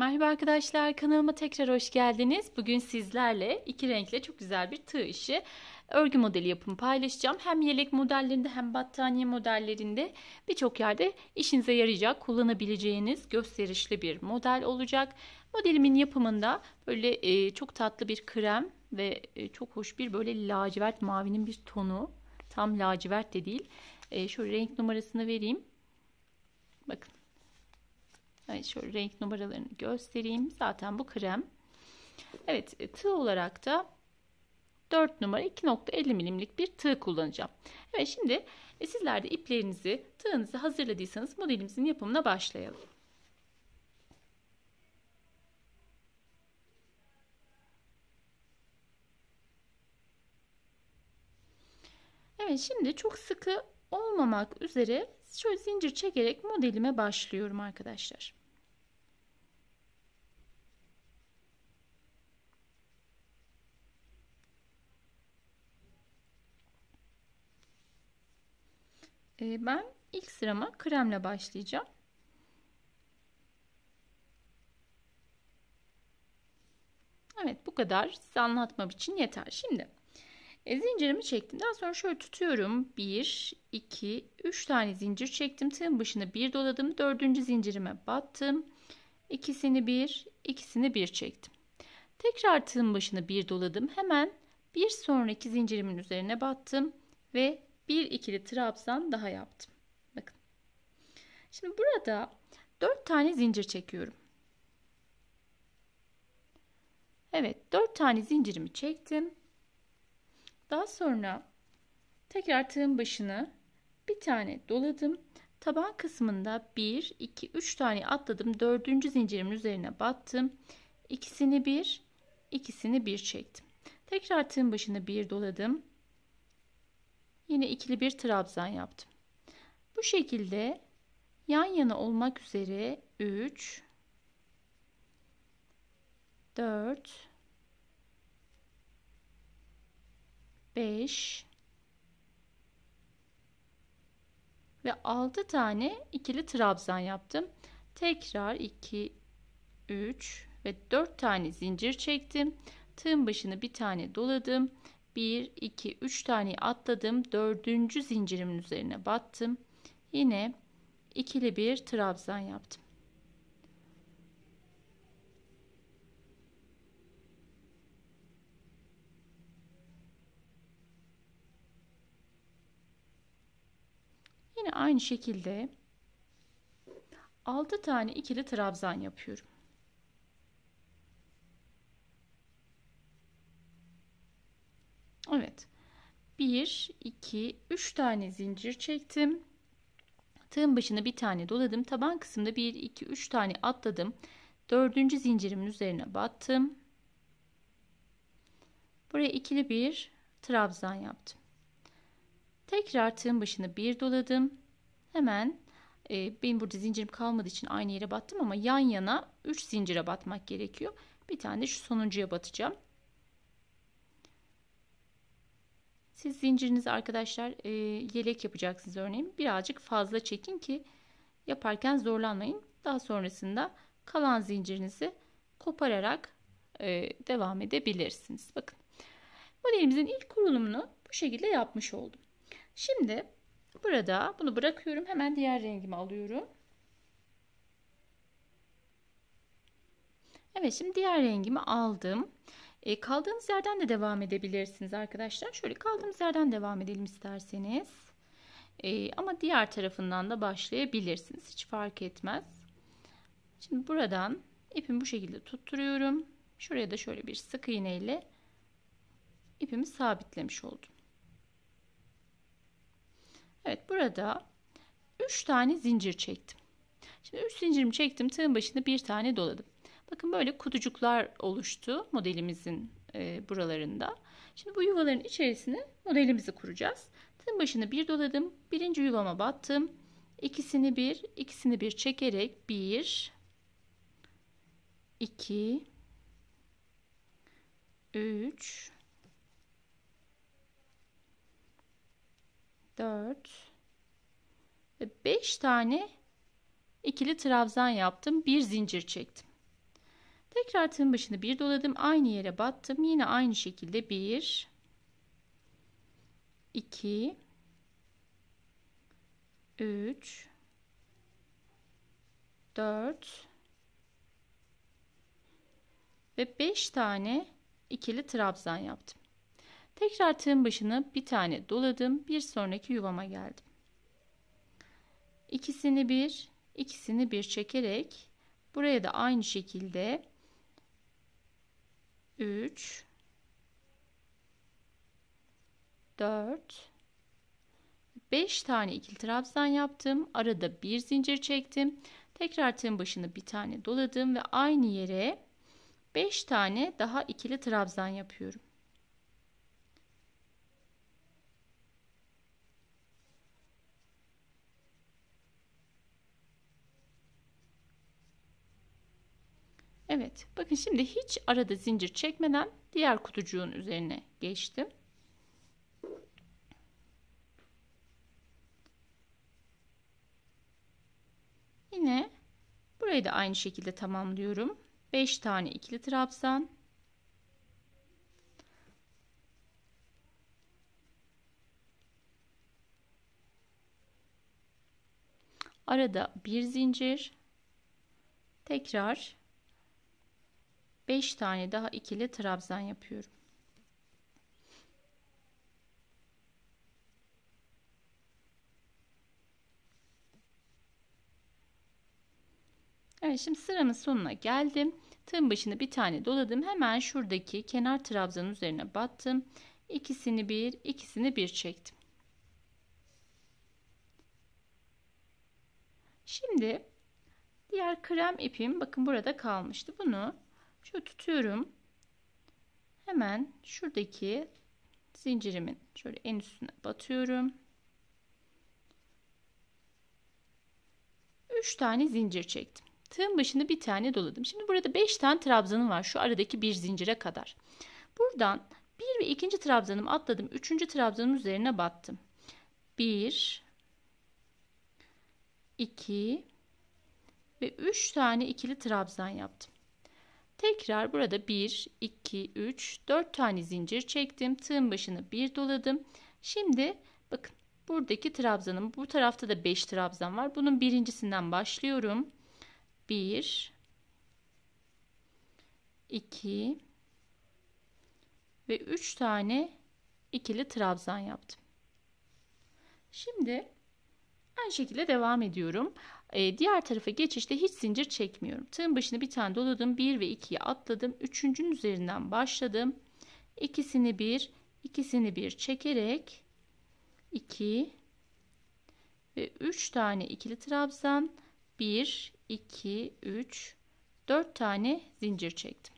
Merhaba arkadaşlar kanalıma tekrar hoş geldiniz. Bugün sizlerle iki renkle çok güzel bir tığ işi örgü modeli yapımı paylaşacağım. Hem yelek modellerinde hem battaniye modellerinde birçok yerde işinize yarayacak, kullanabileceğiniz gösterişli bir model olacak. Modelimin yapımında böyle e, çok tatlı bir krem ve e, çok hoş bir böyle lacivert mavinin bir tonu. Tam lacivert de değil. E, şöyle renk numarasını vereyim. Bakın Evet şöyle renk numaralarını göstereyim. Zaten bu krem. Evet e, tığ olarak da 4 numara 2.50 milimlik bir tığ kullanacağım. Evet şimdi e, sizler de iplerinizi tığınızı hazırladıysanız modelimizin yapımına başlayalım. Evet şimdi çok sıkı olmamak üzere şöyle zincir çekerek modelime başlıyorum arkadaşlar. Ee, ben ilk sırama kremle başlayacağım. Evet bu kadar size anlatmam için yeter. Şimdi e, zincirimi çektim. Daha sonra şöyle tutuyorum. 1, 2, 3 tane zincir çektim. Tığın başına 1 doladım. 4. zincirime battım. İkisini 1, ikisini 1 çektim. Tekrar tığın başına 1 doladım. Hemen bir sonraki zincirimin üzerine battım ve bir ikili trabzan daha yaptım. Bakın. Şimdi burada dört tane zincir çekiyorum. Evet dört tane zincirimi çektim. Daha sonra tekrar tığın başını bir tane doladım. Taban kısmında 1, 2, 3 tane atladım. Dördüncü zincirimin üzerine battım. İkisini bir, ikisini bir çektim. Tekrar tığın başını bir doladım yine ikili bir trabzan yaptım. Bu şekilde yan yana olmak üzere 3 4 5 ve 6 tane ikili trabzan yaptım. Tekrar 2 3 ve 4 tane zincir çektim. Tığın başını bir tane doladım 1, 2, 3 tane atladım. Dördüncü zincirimin üzerine battım. Yine ikili bir trabzan yaptım. Yine aynı şekilde 6 tane ikili trabzan yapıyorum. 1, 2, 3 tane zincir çektim. Tığın başına bir tane doladım. Taban kısımda 1, 2, 3 tane atladım. Dördüncü zincirimin üzerine battım. Buraya ikili bir trabzan yaptım. Tekrar tığın başına bir doladım. Hemen e, benim burada zincirim kalmadığı için aynı yere battım ama yan yana 3 zincire batmak gerekiyor. Bir tane de şu sonuncuya batacağım. Siz zincirinizi arkadaşlar e, yelek yapacaksınız örneğin. Birazcık fazla çekin ki yaparken zorlanmayın. Daha sonrasında kalan zincirinizi kopararak e, devam edebilirsiniz. Bakın modelimizin ilk kurulumunu bu şekilde yapmış oldum. Şimdi burada bunu bırakıyorum. Hemen diğer rengimi alıyorum. Evet şimdi diğer rengimi aldım. E, kaldığımız yerden de devam edebilirsiniz arkadaşlar. Şöyle kaldığımız yerden devam edelim isterseniz. E, ama diğer tarafından da başlayabilirsiniz. Hiç fark etmez. Şimdi buradan ipimi bu şekilde tutturuyorum. Şuraya da şöyle bir sık iğne ile ipimi sabitlemiş oldum. Evet burada 3 tane zincir çektim. Şimdi 3 zincirimi çektim. Tığın başında bir tane doladım. Bakın böyle kutucuklar oluştu modelimizin e, buralarında. Şimdi bu yuvaların içerisine modelimizi kuracağız. Tığın başını bir doladım. Birinci yuvama battım. İkisini bir, ikisini bir çekerek bir, iki, üç, dört ve beş tane ikili trabzan yaptım. Bir zincir çektim. Tekrar tığın başını bir doladım. Aynı yere battım. Yine aynı şekilde bir, iki, üç, dört ve beş tane ikili trabzan yaptım. Tekrar tığın başını bir tane doladım. Bir sonraki yuvama geldim. İkisini bir, ikisini bir çekerek buraya da aynı şekilde 3 4 5 tane ikili trabzan yaptım. Arada bir zincir çektim. Tekrar tığın başını bir tane doladım ve aynı yere 5 tane daha ikili trabzan yapıyorum. Evet bakın şimdi hiç arada zincir çekmeden diğer kutucuğun üzerine geçtim. Yine burayı da aynı şekilde tamamlıyorum. 5 tane ikili trabzan. Arada bir zincir. Tekrar 5 tane daha ikili trabzan yapıyorum. Evet şimdi sıramın sonuna geldim. Tığın başını bir tane doladım. Hemen şuradaki kenar trabzanın üzerine battım. İkisini bir, ikisini bir çektim. Şimdi diğer krem ipim bakın burada kalmıştı. Bunu Şöyle tutuyorum. Hemen şuradaki zincirimin şöyle en üstüne batıyorum. 3 tane zincir çektim. Tığın başını bir tane doladım. Şimdi burada 5 tane trabzanım var şu aradaki bir zincire kadar. Buradan 1 ve 2. trabzanımı atladım. 3. trabzanın üzerine battım. 1 2 ve 3 tane ikili trabzan yaptım. Tekrar burada 1, 2, 3, 4 tane zincir çektim. Tığın başını bir doladım. Şimdi bakın buradaki trabzanım, bu tarafta da 5 trabzan var. Bunun birincisinden başlıyorum. 1, 2 ve 3 tane ikili trabzan yaptım. Şimdi Aynı şekilde devam ediyorum. Ee, diğer tarafa geçişte hiç zincir çekmiyorum. Tığın başını bir tane doladım. 1 ve 2'ye atladım. Üçüncünün üzerinden başladım. İkisini bir, ikisini bir çekerek 2 ve 3 tane ikili trabzan 1, 2, 3, 4 tane zincir çektim.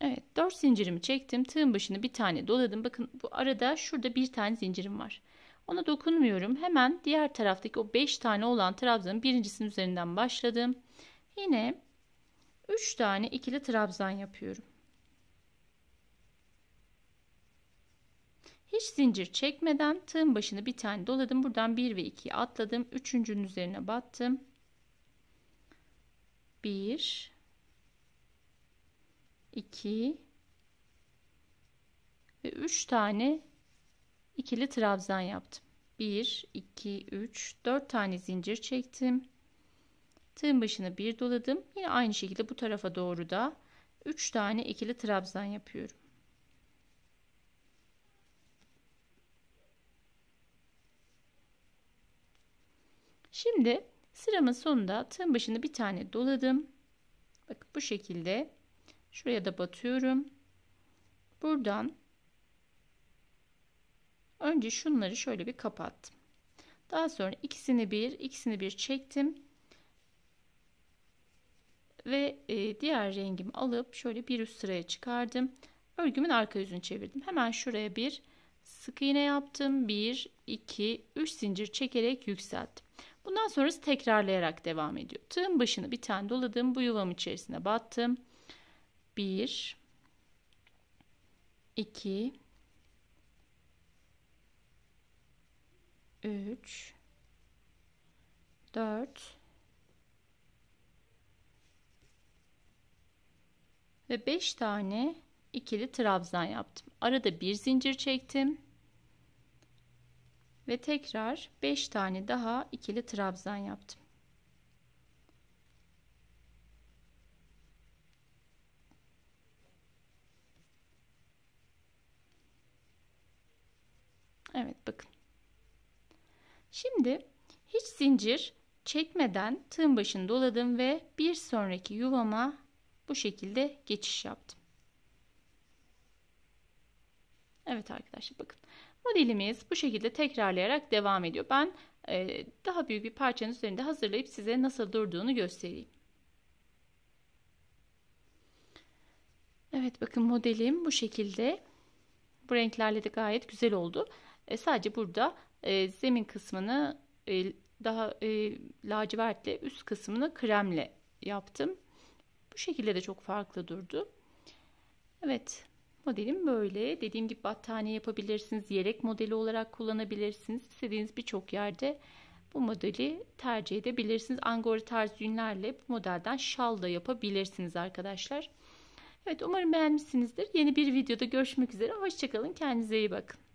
Evet 4 zincirimi çektim. Tığın başını bir tane doladım. Bakın bu arada şurada bir tane zincirim var. Ona dokunmuyorum. Hemen diğer taraftaki o 5 tane olan trabzanın birincisinin üzerinden başladım. Yine 3 tane ikili trabzan yapıyorum. Hiç zincir çekmeden tığın başını bir tane doladım. Buradan 1 ve 2'yi atladım. Üçüncünün üzerine battım. 1 2 ve 3 tane ikili trabzan yaptım. 1, 2, 3, 4 tane zincir çektim. Tığın başını bir doladım. Yine aynı şekilde bu tarafa doğru da 3 tane ikili trabzan yapıyorum. Şimdi sıramın sonunda tığın başını bir tane doladım. Bakın bu şekilde şuraya da batıyorum. Buradan Önce şunları şöyle bir kapattım. Daha sonra ikisini bir, ikisini bir çektim. Ve e, diğer rengimi alıp şöyle bir üst sıraya çıkardım. Örgümün arka yüzünü çevirdim. Hemen şuraya bir sık iğne yaptım. 1, 2, 3 zincir çekerek yükselttim. Bundan sonrası tekrarlayarak devam ediyor. Tığın başını bir tane doladım. Bu yuvam içerisine battım. 1, 2, 3 4 ve 5 tane ikili trabzan yaptım. Arada bir zincir çektim. Ve tekrar 5 tane daha ikili trabzan yaptım. Evet bakın. Şimdi hiç zincir çekmeden tığın başını doladım ve bir sonraki yuvama bu şekilde geçiş yaptım. Evet arkadaşlar bakın modelimiz bu şekilde tekrarlayarak devam ediyor. Ben e, daha büyük bir parçanın üzerinde hazırlayıp size nasıl durduğunu göstereyim. Evet bakın modelim bu şekilde. Bu renklerle de gayet güzel oldu. E, sadece burada e, zemin kısmını e, daha e, lacivertle üst kısmını kremle yaptım. Bu şekilde de çok farklı durdu. Evet modelim böyle. Dediğim gibi battaniye yapabilirsiniz. Yelek modeli olarak kullanabilirsiniz. İstediğiniz birçok yerde bu modeli tercih edebilirsiniz. Angora tarz yünlerle bu modelden şal da yapabilirsiniz arkadaşlar. Evet umarım beğenmişsinizdir. Yeni bir videoda görüşmek üzere. Hoşçakalın. Kendinize iyi bakın.